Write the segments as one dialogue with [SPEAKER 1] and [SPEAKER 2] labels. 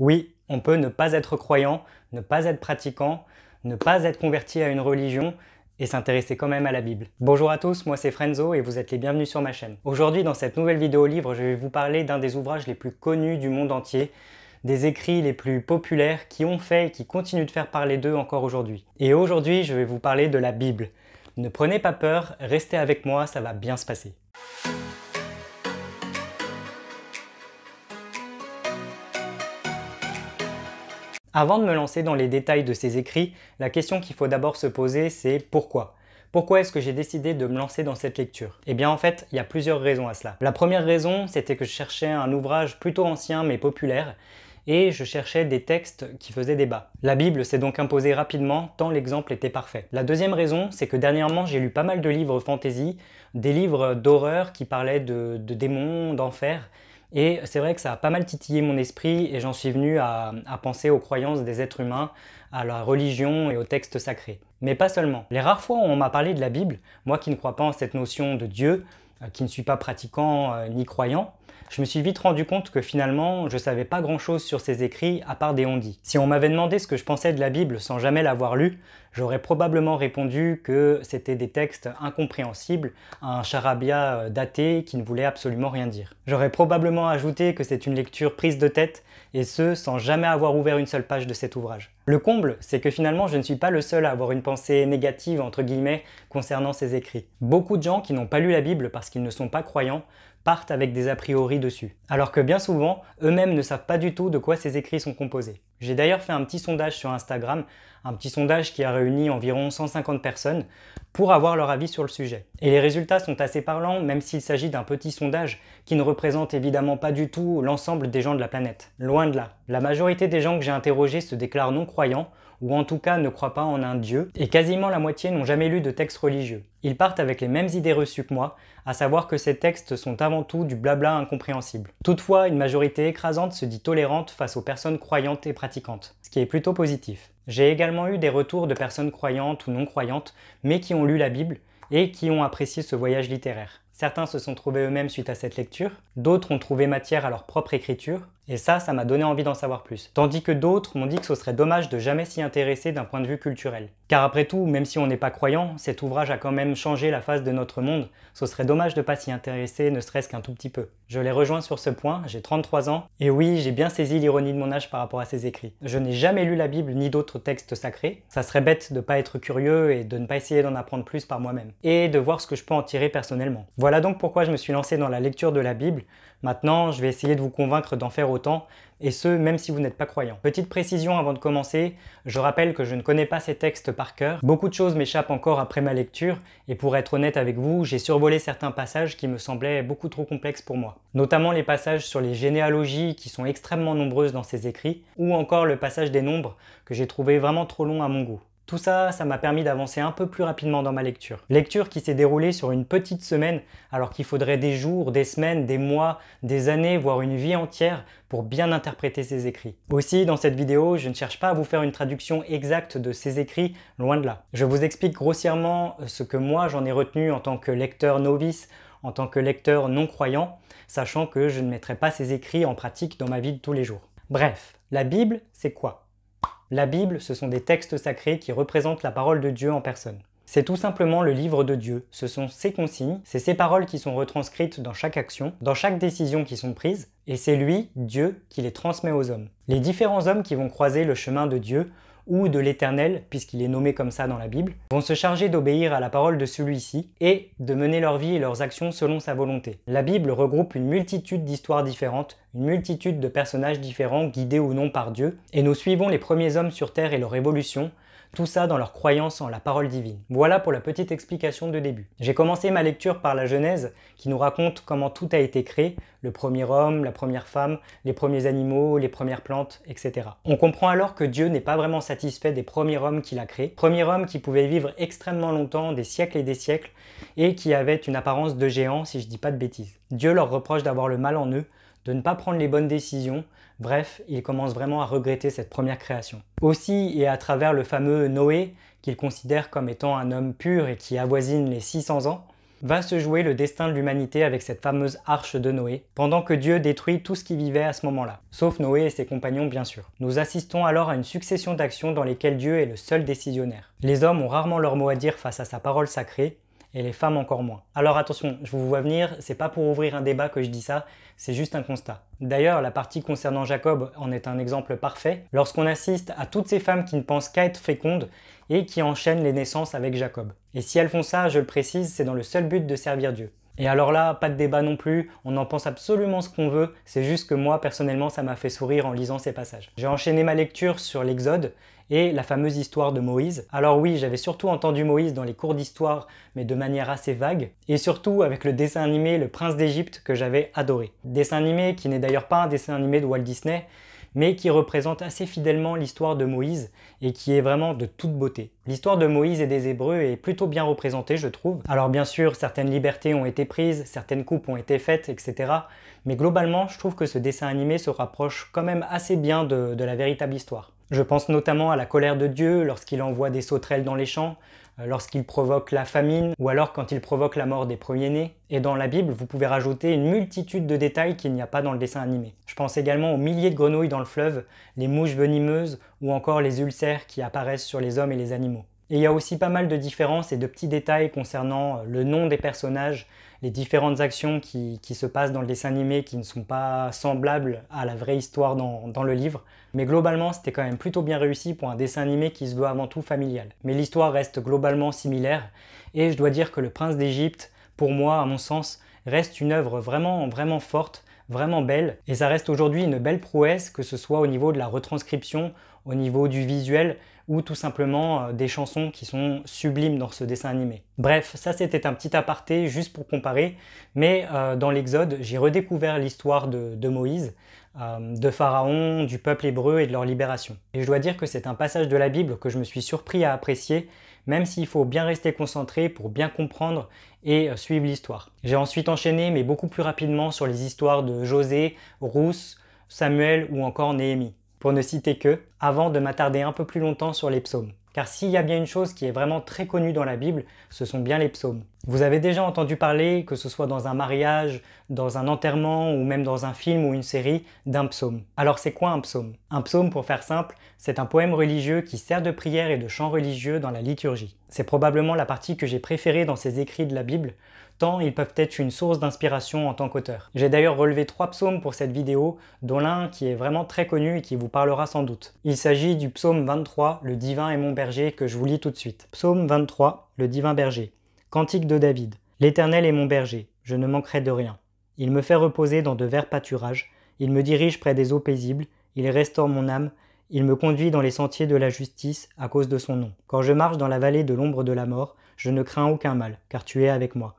[SPEAKER 1] Oui, on peut ne pas être croyant, ne pas être pratiquant, ne pas être converti à une religion et s'intéresser quand même à la Bible. Bonjour à tous, moi c'est Frenzo et vous êtes les bienvenus sur ma chaîne. Aujourd'hui dans cette nouvelle vidéo livre, je vais vous parler d'un des ouvrages les plus connus du monde entier, des écrits les plus populaires qui ont fait et qui continuent de faire parler d'eux encore aujourd'hui. Et aujourd'hui je vais vous parler de la Bible. Ne prenez pas peur, restez avec moi, ça va bien se passer. Avant de me lancer dans les détails de ces écrits, la question qu'il faut d'abord se poser, c'est pourquoi pourquoi est-ce que j'ai décidé de me lancer dans cette lecture Eh bien en fait, il y a plusieurs raisons à cela. La première raison, c'était que je cherchais un ouvrage plutôt ancien mais populaire, et je cherchais des textes qui faisaient débat. La Bible s'est donc imposée rapidement, tant l'exemple était parfait. La deuxième raison, c'est que dernièrement j'ai lu pas mal de livres fantasy, des livres d'horreur qui parlaient de, de démons, d'enfer, et c'est vrai que ça a pas mal titillé mon esprit et j'en suis venu à, penser aux croyances des êtres humains, à la religion et aux textes sacrés. Mais pas seulement. Les rares fois où on m'a parlé de la Bible, moi qui ne crois pas en cette notion de Dieu, euh, qui ne suis pas pratiquant euh, ni croyant, je me suis vite rendu compte que finalement, je savais pas grand-chose sur ces écrits à part des ondits. Si on m'avait demandé ce que je pensais de la Bible sans jamais l'avoir lue, j'aurais probablement répondu que c'était des textes incompréhensibles, un charabia euh, daté qui ne voulait absolument rien dire. J'aurais probablement ajouté que c'est une lecture prise de tête, et ce, sans jamais avoir ouvert une seule page de cet ouvrage. Le comble, c'est que finalement, je ne suis pas le seul à avoir une pensée négative, entre guillemets, concernant ces écrits. Beaucoup de gens qui n'ont pas lu la Bible parce qu'ils ne sont pas croyants partent avec des a priori dessus, alors que bien souvent, eux-mêmes ne savent pas du tout de quoi ces écrits sont composés. J'ai d'ailleurs fait un petit sondage sur Instagram, un petit sondage qui a réuni environ 150 personnes pour avoir leur avis sur le sujet. Et les résultats sont assez parlants, même s'il s'agit d'un petit sondage qui ne représente évidemment pas du tout l'ensemble des gens de la planète. Loin de là. La majorité des gens que j'ai interrogés se déclarent non-croyants, ou en tout cas ne croient pas en un dieu, et quasiment la moitié n'ont jamais lu de texte religieux. Ils partent avec les mêmes idées reçues que moi, à savoir que ces textes sont avant tout du blabla incompréhensible. Toutefois, une majorité écrasante se dit tolérante face aux personnes croyantes et pratiquantes ce qui est plutôt positif. J'ai également eu des retours de personnes croyantes ou non croyantes, mais qui ont lu la Bible et qui ont apprécié ce voyage littéraire. Certains se sont trouvés eux-mêmes suite à cette lecture, d'autres ont trouvé matière à leur propre écriture, et ça, ça m'a donné envie d'en savoir plus. Tandis que d'autres m'ont dit que ce serait dommage de jamais s'y intéresser d'un point de vue culturel. Car après tout, même si on n'est pas croyant, cet ouvrage a quand même changé la face de notre monde, ce serait dommage de pas s'y intéresser ne serait-ce qu'un tout petit peu. Je l'ai rejoint sur ce point, j'ai 33 ans, et oui, j'ai bien saisi l'ironie de mon âge par rapport à ses écrits. Je n'ai jamais lu la Bible ni d'autres textes sacrés, ça serait bête de pas être curieux et de ne pas essayer d'en apprendre plus par moi-même, et de voir ce que je peux en tirer personnellement. Voilà donc pourquoi je me suis lancé dans la lecture de la Bible, maintenant je vais essayer de vous convaincre d'en faire autant, et ce, même si vous n'êtes pas croyant. Petite précision avant de commencer, je rappelle que je ne connais pas ces textes par cœur. Beaucoup de choses m'échappent encore après ma lecture, et pour être honnête avec vous, j'ai survolé certains passages qui me semblaient beaucoup trop complexes pour moi. Notamment les passages sur les généalogies qui sont extrêmement nombreuses dans ses écrits, ou encore le passage des nombres que j'ai trouvé vraiment trop long à mon goût. Tout ça, ça m'a permis d'avancer un peu plus rapidement dans ma lecture. Lecture qui s'est déroulée sur une petite semaine, alors qu'il faudrait des jours, des semaines, des mois, des années, voire une vie entière pour bien interpréter ces écrits. Aussi, dans cette vidéo, je ne cherche pas à vous faire une traduction exacte de ces écrits, loin de là. Je vous explique grossièrement euh, ce que moi j'en ai retenu en tant que lecteur novice, en tant que lecteur non-croyant, sachant que je ne mettrai pas ces écrits en pratique dans ma vie de tous les jours. Bref, la Bible, c'est quoi la Bible, ce sont des textes sacrés qui représentent la parole de Dieu en personne. C'est tout simplement le livre de Dieu, ce sont ses consignes, c'est ses paroles qui sont retranscrites dans chaque action, dans chaque décision qui sont prises, et c'est lui, Dieu, qui les transmet aux hommes. Les différents hommes qui vont croiser le chemin de Dieu ou de l'Éternel, puisqu'il est nommé comme ça dans la Bible, vont se charger d'obéir à la parole de celui-ci et de mener leur vie et leurs actions selon sa volonté. La Bible regroupe une multitude d'histoires différentes, une multitude de personnages différents guidés ou non par Dieu, et nous suivons les premiers hommes sur Terre et leur évolution tout ça dans leur croyance en la parole divine. Voilà pour la petite explication de début. J'ai commencé ma lecture par la Genèse, qui nous raconte comment tout a été créé, le premier homme, la première femme, les premiers animaux, les premières plantes, etc. On comprend alors que Dieu n'est pas vraiment satisfait des premiers hommes qu'il a créés, premier homme qui pouvait vivre extrêmement longtemps, des siècles et des siècles, et qui avait une apparence de géant si je dis pas de bêtises. Dieu leur reproche d'avoir le mal en eux, de ne pas prendre les bonnes décisions, Bref, il commence vraiment à regretter cette première création. Aussi, et à travers le fameux Noé, qu'il considère comme étant un homme pur et qui avoisine les 600 ans, va se jouer le destin de l'humanité avec cette fameuse arche de Noé, pendant que Dieu détruit tout ce qui vivait à ce moment-là, sauf Noé et ses compagnons bien sûr. Nous assistons alors à une succession d'actions dans lesquelles Dieu est le seul décisionnaire. Les hommes ont rarement leur mot à dire face à sa parole sacrée, et les femmes encore moins. Alors attention, je vous vois venir, c'est pas pour ouvrir un débat que je dis ça, c'est juste un constat. D'ailleurs, la partie concernant Jacob en est un exemple parfait, lorsqu'on assiste à toutes ces femmes qui ne pensent qu'à être fécondes et qui enchaînent les naissances avec Jacob. Et si elles font ça, je le précise, c'est dans le seul but de servir Dieu. Et alors là, pas de débat non plus, on en pense absolument ce qu'on veut, c'est juste que moi, personnellement, ça m'a fait sourire en lisant ces passages. J'ai enchaîné ma lecture sur l'Exode et la fameuse histoire de Moïse. Alors oui, j'avais surtout entendu Moïse dans les cours d'histoire, mais de manière assez vague, et surtout avec le dessin animé Le Prince d'Égypte que j'avais adoré. Dessin animé qui n'est d'ailleurs pas un dessin animé de Walt Disney, mais qui représente assez fidèlement l'histoire de Moïse et qui est vraiment de toute beauté. L'histoire de Moïse et des Hébreux est plutôt bien représentée, je trouve. Alors bien sûr, certaines libertés ont été prises, certaines coupes ont été faites, etc. Mais globalement, je trouve que ce dessin animé se rapproche quand même assez bien de, de la véritable histoire. Je pense notamment à la colère de Dieu lorsqu'il envoie des sauterelles dans les champs, euh, lorsqu'il provoque la famine ou alors quand il provoque la mort des premiers-nés. Et dans la Bible, vous pouvez rajouter une multitude de détails qu'il n'y a pas dans le dessin animé. Je pense également aux milliers de grenouilles dans le fleuve, les mouches venimeuses ou encore les ulcères qui apparaissent sur les hommes et les animaux. Et il y a aussi pas mal de différences et de petits détails concernant euh, le nom des personnages, les différentes actions qui, se passent dans le dessin animé qui ne sont pas semblables à la vraie histoire dans, le livre. Mais globalement, c'était quand même plutôt bien réussi pour un dessin animé qui se veut avant tout familial. Mais l'histoire reste globalement similaire et je dois dire que Le Prince d'Égypte, pour moi, à mon sens, reste une œuvre vraiment, vraiment forte vraiment belle. Et ça reste aujourd'hui une belle prouesse, que ce soit au niveau de la retranscription, au niveau du visuel ou tout simplement euh, des chansons qui sont sublimes dans ce dessin animé. Bref, ça c'était un petit aparté juste pour comparer, mais euh, dans l'Exode, j'ai redécouvert l'histoire de, Moïse, euh, de Pharaon, du peuple hébreu et de leur libération. Et je dois dire que c'est un passage de la Bible que je me suis surpris à apprécier même s'il faut bien rester concentré pour bien comprendre et euh, suivre l'histoire. J'ai ensuite enchaîné, mais beaucoup plus rapidement, sur les histoires de José, Rousse, Samuel ou encore Néhémie, pour ne citer que, avant de m'attarder un peu plus longtemps sur les psaumes. Car s'il y a bien une chose qui est vraiment très connue dans la Bible, ce sont bien les psaumes. Vous avez déjà entendu parler, que ce soit dans un mariage, dans un enterrement ou même dans un film ou une série, d'un psaume. Alors c'est quoi un psaume Un psaume, pour faire simple, c'est un poème religieux qui sert de prière et de chant religieux dans la liturgie. C'est probablement la partie que j'ai préférée dans ces écrits de la Bible, tant ils peuvent être une source d'inspiration en tant qu'auteur. J'ai d'ailleurs relevé trois psaumes pour cette vidéo, dont l'un qui est vraiment très connu et qui vous parlera sans doute. Il s'agit du psaume 23, Le divin est mon berger, que je vous lis tout de suite. Psaume 23, Le divin berger. Cantique de David. L'Éternel est mon berger, je ne manquerai de rien. Il me fait reposer dans de verts pâturages, il me dirige près des eaux paisibles, il restaure mon âme, il me conduit dans les sentiers de la justice à cause de son nom. Quand je marche dans la vallée de l'ombre de la mort, je ne crains aucun mal, car tu es avec moi.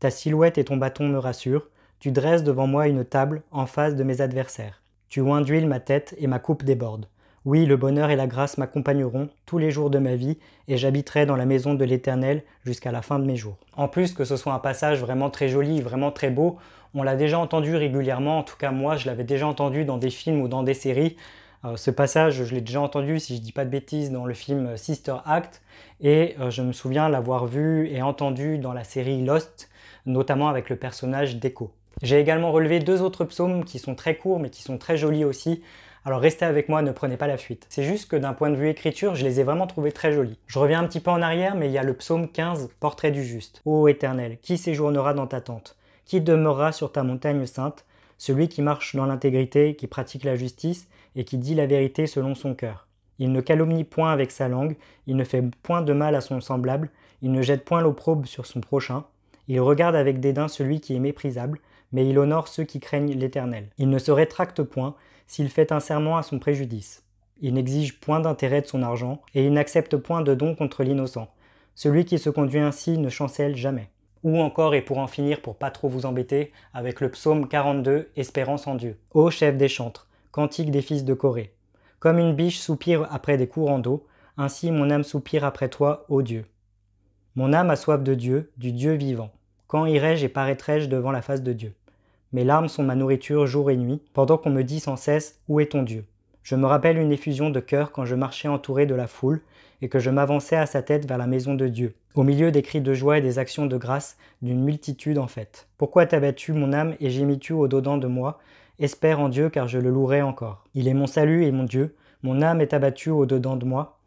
[SPEAKER 1] Ta silhouette et ton bâton me rassurent, tu dresses devant moi une table en face de mes adversaires. Tu d'huile ma tête et ma coupe déborde. Oui, le bonheur et la grâce m'accompagneront tous les jours de ma vie, et j'habiterai dans la maison de l'Éternel jusqu'à la fin de mes jours. En plus que ce soit un passage vraiment très joli, vraiment très beau, on l'a déjà entendu régulièrement, en tout cas moi je l'avais déjà entendu dans des films ou dans des séries. Euh, ce passage, je l'ai déjà entendu, si je dis pas de bêtises, dans le film Sister Act, et euh, je me souviens l'avoir vu et entendu dans la série Lost, notamment avec le personnage d'Echo. J'ai également relevé deux autres psaumes qui sont très courts mais qui sont très jolis aussi, alors restez avec moi, ne prenez pas la fuite. C'est juste que d'un point de vue écriture, je les ai vraiment trouvés très jolis. Je reviens un petit peu en arrière, mais il y a le psaume 15, Portrait du juste. Ô Éternel, qui séjournera dans ta tente Qui demeurera sur ta montagne sainte Celui qui marche dans l'intégrité, qui pratique la justice et qui dit la vérité selon son cœur. Il ne calomnie point avec sa langue, il ne fait point de mal à son semblable, il ne jette point l'opprobre sur son prochain, il regarde avec dédain celui qui est méprisable, mais il honore ceux qui craignent l'Éternel. Il ne se rétracte point s'il fait un serment à son préjudice. Il n'exige point d'intérêt de son argent, et il n'accepte point de don contre l'innocent. Celui qui se conduit ainsi ne chancelle jamais. Ou encore, et pour en finir, pour pas trop vous embêter, avec le psaume 42, Espérance en Dieu. Ô chef des chantres, cantique des fils de Corée. Comme une biche soupire après des courants d'eau, ainsi mon âme soupire après toi, ô Dieu. Mon âme a soif de Dieu, du Dieu vivant. Quand irai-je et paraîtrai-je devant la face de Dieu Mes larmes sont ma nourriture jour et nuit, pendant qu'on me dit sans cesse Où est ton Dieu Je me rappelle une effusion de cœur quand je marchais entouré de la foule et que je m'avançais à sa tête vers la maison de Dieu, au milieu des cris de joie et des actions de grâce d'une multitude en fait. Pourquoi t'as mon âme et gémis-tu au-dedans de moi Espère en Dieu car je le louerai encore. Il est mon salut et mon Dieu, mon âme est abattue au-dedans de moi.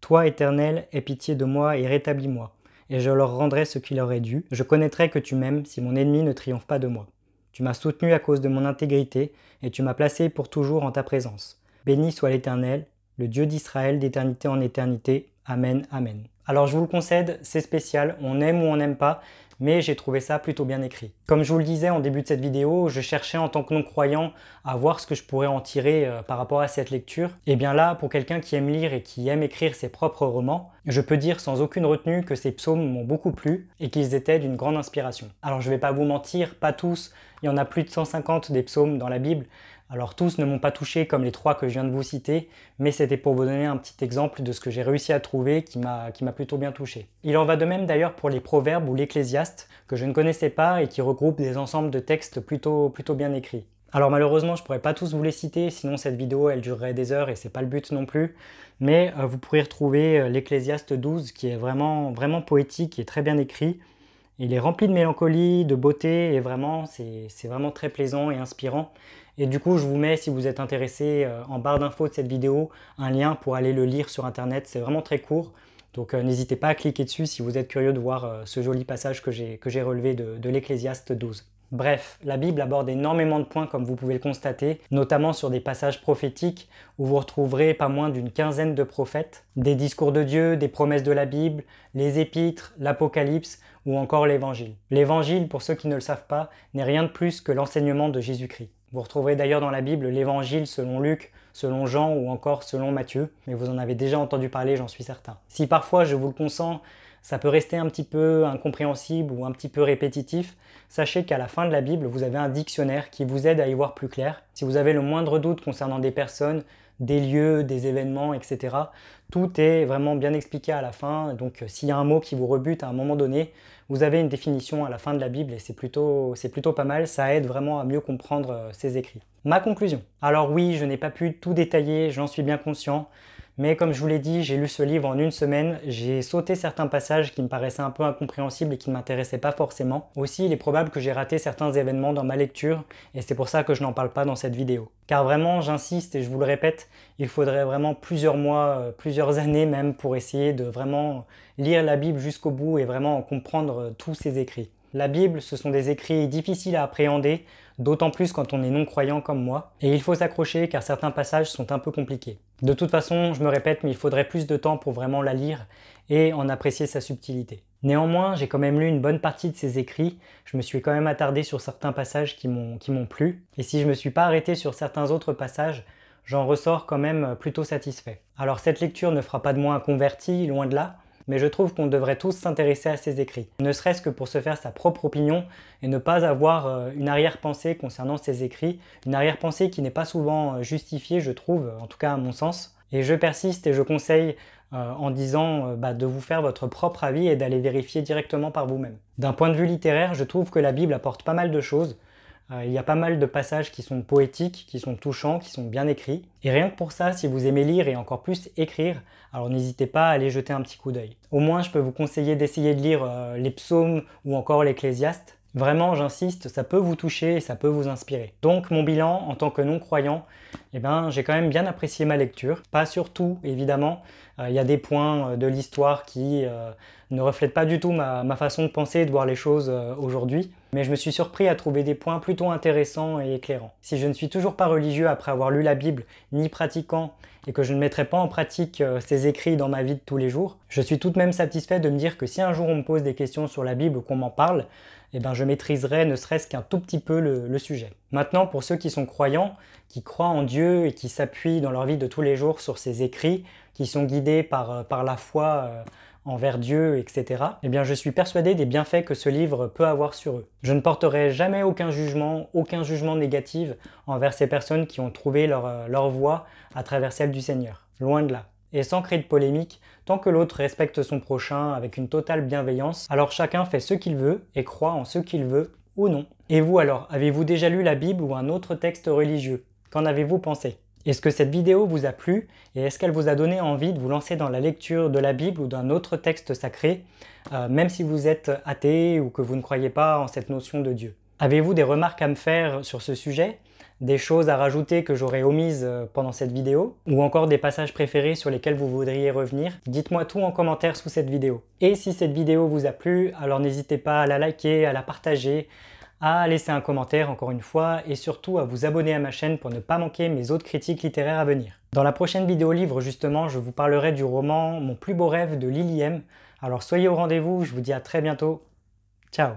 [SPEAKER 1] Toi, Éternel, aie pitié de moi et rétablis-moi et je leur rendrai ce qui leur est dû. Je connaîtrai que tu m'aimes si mon ennemi ne triomphe pas de moi. Tu m'as soutenu à cause de mon intégrité, et tu m'as placé pour toujours en ta présence. Béni soit l'Éternel, le Dieu d'Israël d'éternité en éternité. Amen, amen. Alors je vous le concède, c'est spécial, on aime ou on n'aime pas, mais j'ai trouvé ça plutôt bien écrit. Comme je vous le disais en début de cette vidéo, je cherchais en tant que non-croyant à voir ce que je pourrais en tirer euh, par rapport à cette lecture. Et bien là, pour quelqu'un qui aime lire et qui aime écrire ses propres romans, je peux dire sans aucune retenue que ces psaumes m'ont beaucoup plu et qu'ils étaient d'une grande inspiration. Alors je ne vais pas vous mentir, pas tous, il y en a plus de 150 des psaumes dans la Bible, alors tous ne m'ont pas touché comme les trois que je viens de vous citer, mais c'était pour vous donner un petit exemple de ce que j'ai réussi à trouver qui m'a plutôt bien touché. Il en va de même d'ailleurs pour les proverbes ou l'ecclésiaste, que je ne connaissais pas et qui regroupe des ensembles de textes plutôt, plutôt bien écrits. Alors malheureusement, je pourrais pas tous vous les citer, sinon cette vidéo elle durerait des heures et c'est pas le but non plus. Mais euh, vous pourrez retrouver euh, l'Ecclésiaste 12 qui est vraiment vraiment poétique et très bien écrit. Il est rempli de mélancolie, de beauté et vraiment c'est vraiment très plaisant et inspirant. Et du coup, je vous mets, si vous êtes intéressé, euh, en barre d'infos de cette vidéo, un lien pour aller le lire sur Internet. C'est vraiment très court. Donc euh, n'hésitez pas à cliquer dessus si vous êtes curieux de voir euh, ce joli passage que j'ai relevé de, l'Ecclésiaste 12. Bref, la Bible aborde énormément de points comme vous pouvez le constater, notamment sur des passages prophétiques où vous retrouverez pas moins d'une quinzaine de prophètes, des discours de Dieu, des promesses de la Bible, les épîtres, l'Apocalypse ou encore l'Évangile. L'Évangile, pour ceux qui ne le savent pas, n'est rien de plus que l'enseignement de Jésus-Christ. Vous retrouverez d'ailleurs dans la Bible l'évangile selon Luc, selon Jean ou encore selon Matthieu, mais vous en avez déjà entendu parler, j'en suis certain. Si parfois, je vous le consens, ça peut rester un petit peu incompréhensible ou un petit peu répétitif, sachez qu'à la fin de la Bible, vous avez un dictionnaire qui vous aide à y voir plus clair. Si vous avez le moindre doute concernant des personnes, des lieux, des événements, etc. Tout est vraiment bien expliqué à la fin. Donc euh, s'il y a un mot qui vous rebute à un moment donné, vous avez une définition à la fin de la Bible et c'est plutôt, plutôt pas mal. Ça aide vraiment à mieux comprendre euh, ces écrits. Ma conclusion. Alors oui, je n'ai pas pu tout détailler, j'en suis bien conscient. Mais comme je vous l'ai dit, j'ai lu ce livre en une semaine, j'ai sauté certains passages qui me paraissaient un peu incompréhensibles et qui ne m'intéressaient pas forcément. Aussi, il est probable que j'ai raté certains événements dans ma lecture, et c'est pour ça que je n'en parle pas dans cette vidéo. Car vraiment, j'insiste et je vous le répète, il faudrait vraiment plusieurs mois, euh, plusieurs années même pour essayer de vraiment lire la Bible jusqu'au bout et vraiment en comprendre euh, tous ses écrits. La Bible, ce sont des écrits difficiles à appréhender, d'autant plus quand on est non-croyant comme moi, et il faut s'accrocher car certains passages sont un peu compliqués. De toute façon, je me répète, mais il faudrait plus de temps pour vraiment la lire et en apprécier sa subtilité. Néanmoins, j'ai quand même lu une bonne partie de ses écrits, je me suis quand même attardé sur certains passages qui m'ont plu, et si je ne me suis pas arrêté sur certains autres passages, j'en ressors quand même plutôt satisfait. Alors cette lecture ne fera pas de moi un converti, loin de là, mais je trouve qu'on devrait tous s'intéresser à ses écrits, ne serait-ce que pour se faire sa propre opinion et ne pas avoir euh, une arrière-pensée concernant ses écrits, une arrière-pensée qui n'est pas souvent euh, justifiée, je trouve, en tout cas à mon sens. Et je persiste et je conseille euh, en disant bah, de vous faire votre propre avis et d'aller vérifier directement par vous-même. D'un point de vue littéraire, je trouve que la Bible apporte pas mal de choses. Euh, il y a pas mal de passages qui sont poétiques, qui sont touchants, qui sont bien écrits. Et rien que pour ça, si vous aimez lire et encore plus écrire, alors n'hésitez pas à aller jeter un petit coup d'œil. Au moins, je peux vous conseiller d'essayer de lire euh, les psaumes ou encore l'Ecclésiaste. Vraiment, j'insiste, ça peut vous toucher et ça peut vous inspirer. Donc mon bilan en tant que non-croyant, eh ben, j'ai quand même bien apprécié ma lecture. Pas sur tout, évidemment, euh, il y a des points de l'histoire qui ne reflètent pas du tout ma, ma, façon de penser et de voir les choses aujourd'hui mais je me suis surpris à trouver des points plutôt intéressants et éclairants. Si je ne suis toujours pas religieux après avoir lu la Bible, ni pratiquant, et que je ne mettrai pas en pratique euh, ces écrits dans ma vie de tous les jours, je suis tout de même satisfait de me dire que si un jour on me pose des questions sur la Bible ou qu'on m'en parle, eh ben je maîtriserai ne serait-ce qu'un tout petit peu le, sujet. Maintenant, pour ceux qui sont croyants, qui croient en Dieu et qui s'appuient dans leur vie de tous les jours sur ces écrits, qui sont guidés par, euh, par la foi, euh, envers Dieu, etc., eh bien je suis persuadé des bienfaits que ce livre peut avoir sur eux. Je ne porterai jamais aucun jugement, aucun jugement négatif envers ces personnes qui ont trouvé leur, euh, leur voie à travers celle du Seigneur. Loin de là. Et sans créer de polémique, tant que l'autre respecte son prochain avec une totale bienveillance, alors chacun fait ce qu'il veut et croit en ce qu'il veut ou non. Et vous alors, avez-vous déjà lu la Bible ou un autre texte religieux Qu'en avez-vous pensé est-ce que cette vidéo vous a plu et est-ce qu'elle vous a donné envie de vous lancer dans la lecture de la Bible ou d'un autre texte sacré, euh, même si vous êtes athée ou que vous ne croyez pas en cette notion de Dieu Avez-vous des remarques à me faire sur ce sujet Des choses à rajouter que j'aurais omises euh, pendant cette vidéo Ou encore des passages préférés sur lesquels vous voudriez revenir Dites-moi tout en commentaire sous cette vidéo. Et si cette vidéo vous a plu, alors n'hésitez pas à la liker, à la partager, à laisser un commentaire encore une fois et surtout à vous abonner à ma chaîne pour ne pas manquer mes autres critiques littéraires à venir. Dans la prochaine vidéo livre justement, je vous parlerai du roman Mon plus beau rêve de Lily M. Alors soyez au rendez-vous, je vous dis à très bientôt. Ciao